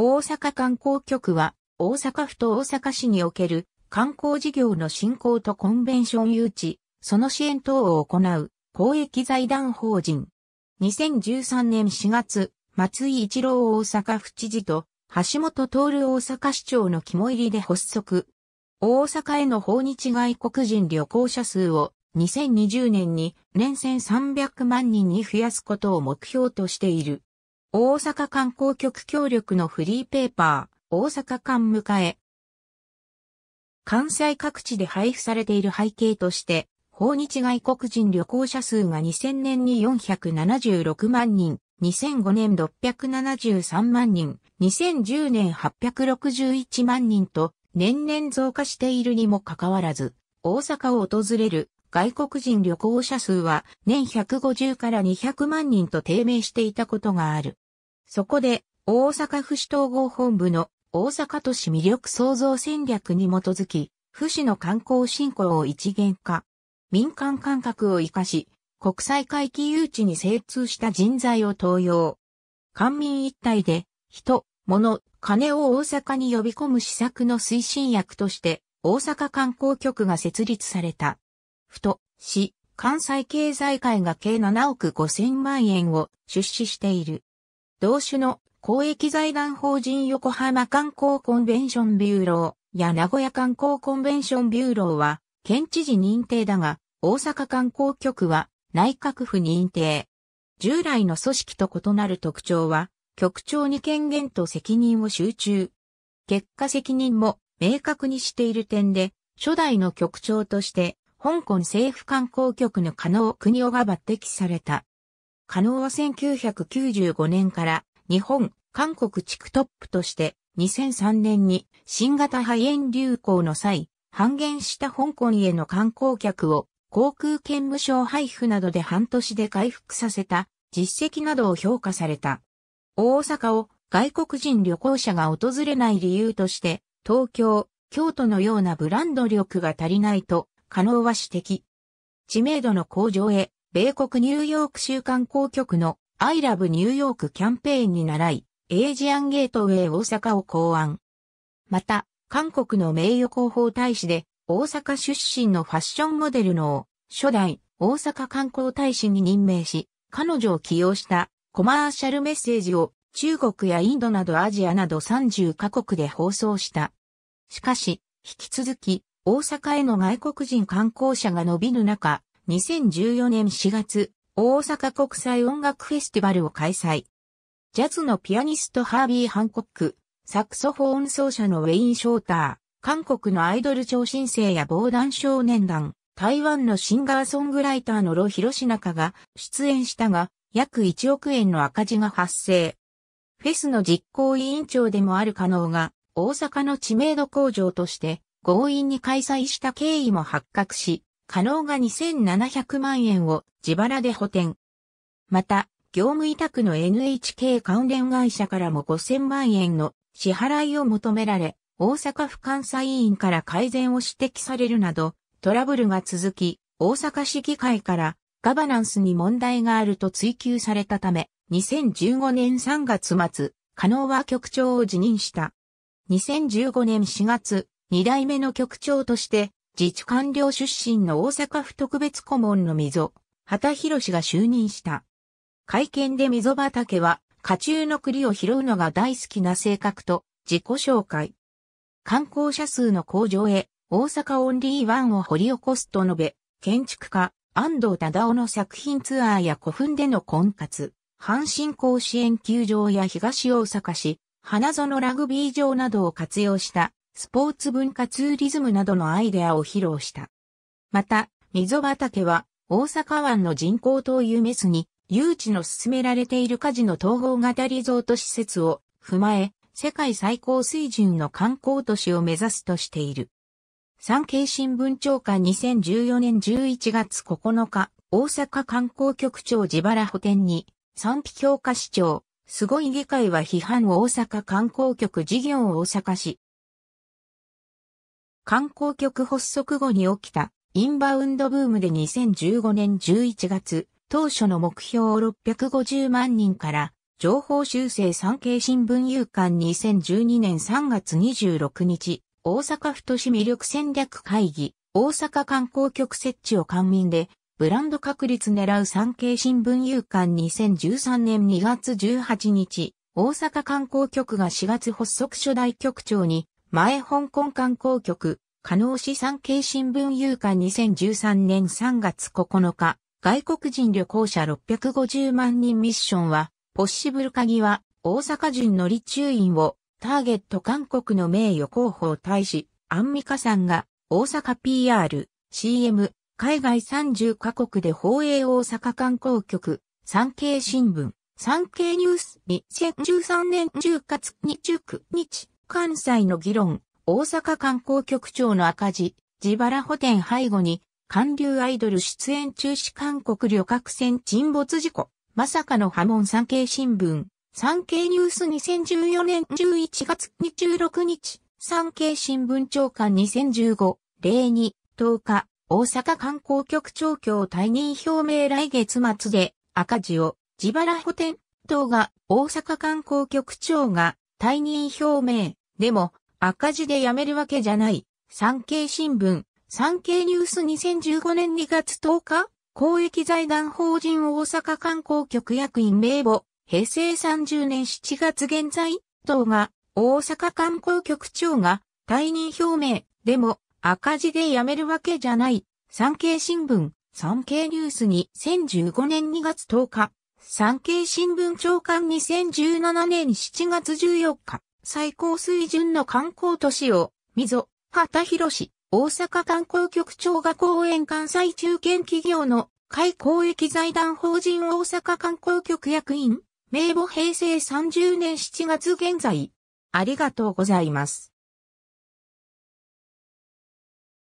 大阪観光局は、大阪府と大阪市における観光事業の振興とコンベンション誘致、その支援等を行う公益財団法人。2013年4月、松井一郎大阪府知事と橋本徹大阪市長の肝入りで発足。大阪への訪日外国人旅行者数を2020年に年1300万人に増やすことを目標としている。大阪観光局協力のフリーペーパー、大阪館迎え。関西各地で配布されている背景として、訪日外国人旅行者数が2000年に476万人、2005年673万人、2010年861万人と年々増加しているにもかかわらず、大阪を訪れる外国人旅行者数は年150から200万人と低迷していたことがある。そこで、大阪府市統合本部の大阪都市魅力創造戦略に基づき、府市の観光振興を一元化。民間感覚を活かし、国際回帰誘致に精通した人材を登用。官民一体で、人、物、金を大阪に呼び込む施策の推進役として、大阪観光局が設立された。ふと市、関西経済界が計7億5千万円を出資している。同種の公益財団法人横浜観光コンベンションビューローや名古屋観光コンベンションビューローは県知事認定だが大阪観光局は内閣府認定。従来の組織と異なる特徴は局長に権限と責任を集中。結果責任も明確にしている点で初代の局長として香港政府観光局の加納国夫が抜擢された。加納は1995年から日本、韓国地区トップとして2003年に新型肺炎流行の際、半減した香港への観光客を航空券無償配布などで半年で回復させた実績などを評価された。大阪を外国人旅行者が訪れない理由として、東京、京都のようなブランド力が足りないと可能は指摘。知名度の向上へ、米国ニューヨーク州観光局の I Love ューヨークキャンペーンに習い、エージアンゲートウェイ大阪を考案。また、韓国の名誉広報大使で、大阪出身のファッションモデルの、初代大阪観光大使に任命し、彼女を起用したコマーシャルメッセージを中国やインドなどアジアなど30カ国で放送した。しかし、引き続き、大阪への外国人観光者が伸びる中、2014年4月、大阪国際音楽フェスティバルを開催。ジャズのピアニストハービー・ハンコック、サクソフォーン奏者のウェイン・ショーター、韓国のアイドル超新星や防弾少年団、台湾のシンガーソングライターのロ・ヒロシナカが出演したが、約1億円の赤字が発生。フェスの実行委員長でもある可能が、大阪の知名度向上として、強引に開催した経緯も発覚し、可能が2700万円を自腹で補填。また、業務委託の NHK 関連会社からも5000万円の支払いを求められ、大阪府監査委員から改善を指摘されるなど、トラブルが続き、大阪市議会からガバナンスに問題があると追及されたため、2015年3月末、加納は局長を辞任した。2015年4月、二代目の局長として、自治官僚出身の大阪府特別顧問の溝、畑博氏が就任した。会見で溝畑は、家中の栗を拾うのが大好きな性格と自己紹介。観光者数の向上へ大阪オンリーワンを掘り起こすと述べ、建築家安藤忠夫の作品ツアーや古墳での婚活、阪神甲子園球場や東大阪市、花園ラグビー場などを活用したスポーツ文化ツーリズムなどのアイデアを披露した。また、溝畑は大阪湾の人工島夢スに誘致の進められている家事の統合型リゾート施設を踏まえ、世界最高水準の観光都市を目指すとしている。産経新聞長官2014年11月9日、大阪観光局長自腹補填に、賛否評価市長、すごい議会は批判を大阪観光局事業を大阪市、観光局発足後に起きたインバウンドブームで2015年11月、当初の目標を650万人から情報修正産経新聞有刊2012年3月26日、大阪府都市魅力戦略会議、大阪観光局設置を官民で、ブランド確立狙う産経新聞有刊2013年2月18日、大阪観光局が4月発足初代局長に前香港観光局、加納市産経新聞有刊2013年3月9日、外国人旅行者650万人ミッションは、ポッシブル鍵は、大阪人乗り中院を、ターゲット韓国の名誉候補を対し、アンミカさんが、大阪 PR、CM、海外30カ国で放映大阪観光局、産経新聞、産経ニュース2013年10月29日。関西の議論、大阪観光局長の赤字、自腹補填背後に、韓流アイドル出演中止韓国旅客船沈没事故、まさかの波紋産経新聞、産経ニュース2014年11月26日、産経新聞長官2015、02、10日、大阪観光局長協退任表明来月末で赤字を自腹補填等が大阪観光局長が退任表明。でも、赤字でやめるわけじゃない。産経新聞、産経ニュース2015年2月10日、公益財団法人大阪観光局役員名簿、平成30年7月現在、等が、大阪観光局長が、退任表明、でも、赤字でやめるわけじゃない。産経新聞、産経ニュース2015年2月10日、産経新聞長官2017年7月14日。最高水準の観光都市を、溝、畑広市、大阪観光局長が公園関西中堅企業の会公益財団法人大阪観光局役員、名簿平成30年7月現在。ありがとうございます。